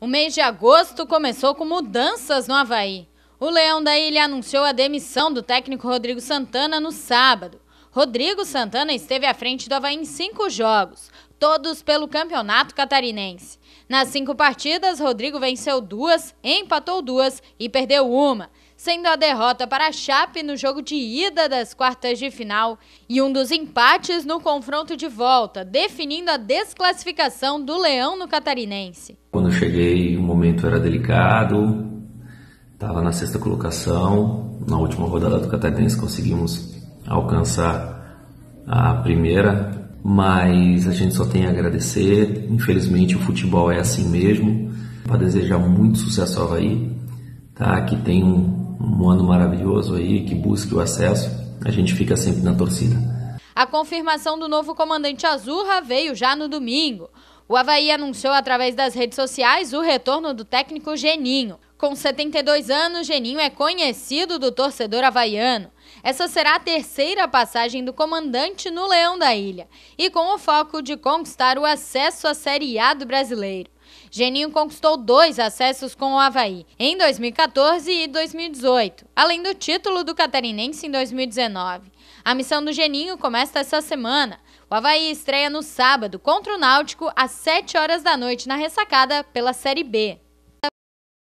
O mês de agosto começou com mudanças no Havaí. O Leão da Ilha anunciou a demissão do técnico Rodrigo Santana no sábado. Rodrigo Santana esteve à frente do Havaí em cinco jogos, todos pelo Campeonato Catarinense. Nas cinco partidas, Rodrigo venceu duas, empatou duas e perdeu uma sendo a derrota para a Chape no jogo de ida das quartas de final e um dos empates no confronto de volta, definindo a desclassificação do Leão no Catarinense. Quando eu cheguei, o momento era delicado, estava na sexta colocação, na última rodada do Catarinense conseguimos alcançar a primeira mas a gente só tem a agradecer. Infelizmente o futebol é assim mesmo. Para desejar muito sucesso ao Havaí, tá? que tem um, um ano maravilhoso aí, que busque o acesso. A gente fica sempre na torcida. A confirmação do novo comandante Azurra veio já no domingo. O Havaí anunciou através das redes sociais o retorno do técnico Geninho. Com 72 anos, Geninho é conhecido do torcedor havaiano. Essa será a terceira passagem do comandante no Leão da Ilha e com o foco de conquistar o acesso à Série A do brasileiro. Geninho conquistou dois acessos com o Havaí, em 2014 e 2018, além do título do Catarinense em 2019. A missão do Geninho começa essa semana. O Havaí estreia no sábado contra o Náutico às 7 horas da noite na ressacada pela Série B.